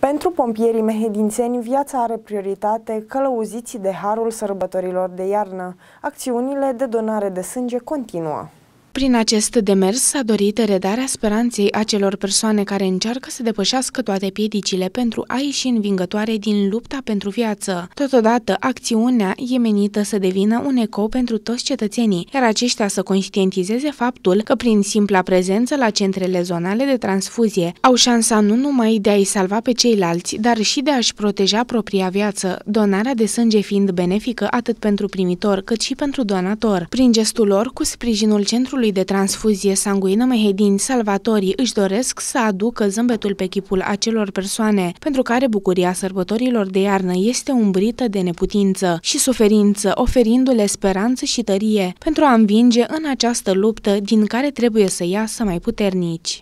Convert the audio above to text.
Pentru pompierii mehedințeni, viața are prioritate, călăuziții de harul sărbătorilor de iarnă. Acțiunile de donare de sânge continuă. Prin acest demers s-a dorit redarea speranței acelor persoane care încearcă să depășească toate piedicile pentru a ieși învingătoare din lupta pentru viață. Totodată, acțiunea e menită să devină un eco pentru toți cetățenii, iar aceștia să conștientizeze faptul că prin simpla prezență la centrele zonale de transfuzie au șansa nu numai de a-i salva pe ceilalți, dar și de a-și proteja propria viață, donarea de sânge fiind benefică atât pentru primitor cât și pentru donator. Prin gestul lor, cu sprijinul centrului Centrului de Transfuzie Sanguină Mehedin Salvatorii își doresc să aducă zâmbetul pe chipul acelor persoane pentru care bucuria sărbătorilor de iarnă este umbrită de neputință și suferință, oferindu-le speranță și tărie pentru a învinge în această luptă din care trebuie să iasă mai puternici.